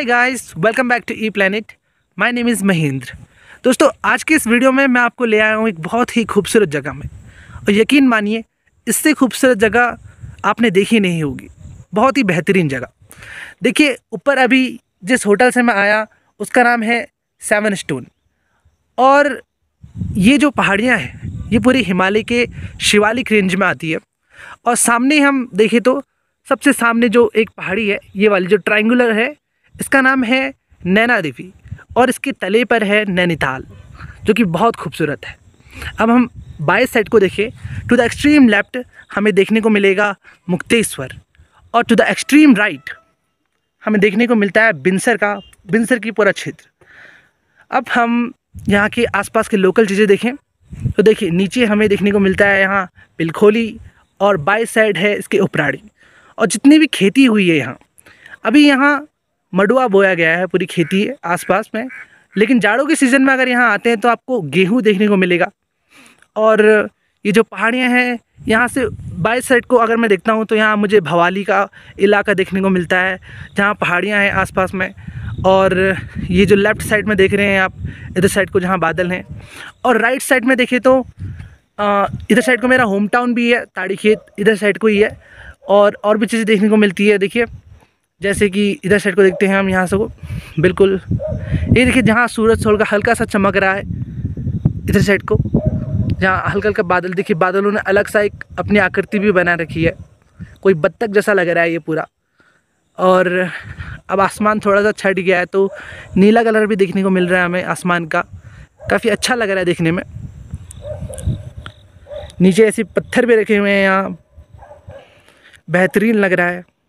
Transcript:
hi guys welcome back to e planet my name is Mahendra दोस्तों आज के इस वीडियो में मैं आपको ले आया हूँ एक बहुत ही खूबसूरत जगह में और यकीन मानिए इससे खूबसूरत जगह आपने देखी नहीं होगी बहुत ही बेहतरीन जगह देखिए ऊपर अभी जिस होटल से मैं आया उसका नाम है सेवन स्टोन और ये जो पहाड़ियाँ हैं ये पूरी हिमालय के शिवालिक रेंज में आती है और सामने हम देखें तो सबसे सामने जो एक पहाड़ी है ये वाली जो ट्रायंगुलर है इसका नाम है नैना देवी और इसके तले पर है नैनीताल जो कि बहुत खूबसूरत है अब हम बाय साइड को देखें टू द एक्सट्रीम लेफ्ट हमें देखने को मिलेगा मुक्तेश्वर और टू द एक्सट्रीम राइट हमें देखने को मिलता है बिनसर का बिनसर की पूरा क्षेत्र अब हम यहाँ के आसपास के लोकल चीज़ें देखें तो देखिए नीचे हमें देखने को मिलता है यहाँ पिलखोली और बाई साइड है इसके उपराड़ी और जितनी भी खेती हुई है यहाँ अभी यहाँ मडुआ बोया गया है पूरी खेती आसपास में लेकिन जाड़ों के सीज़न में अगर यहाँ आते हैं तो आपको गेहूँ देखने को मिलेगा और ये जो पहाड़ियाँ हैं यहाँ से बाई साइड को अगर मैं देखता हूँ तो यहाँ मुझे भवाली का इलाका देखने को मिलता है जहाँ पहाड़ियाँ हैं आसपास में और ये जो लेफ़्ट साइड में देख रहे हैं आप इधर साइड को जहाँ बादल हैं और राइट साइड में देखें तो इधर साइड को मेरा होम टाउन भी है ताड़ी खेत इधर साइड को ही है और और भी चीज़ें देखने को मिलती है देखिए जैसे कि इधर साइड को देखते हैं हम यहाँ से बिल्कुल ये देखिए जहाँ सूरज का हल्का सा चमक रहा है इधर साइड को जहाँ हल्का हल्का बादल देखिए बादलों ने अलग सा एक अपनी आकृति भी बना रखी है कोई बत्तख जैसा लग रहा है ये पूरा और अब आसमान थोड़ा सा छट गया है तो नीला कलर भी देखने को मिल रहा है हमें आसमान का काफ़ी अच्छा लग रहा है देखने में नीचे ऐसे पत्थर भी रखे हुए हैं यहाँ बेहतरीन लग रहा है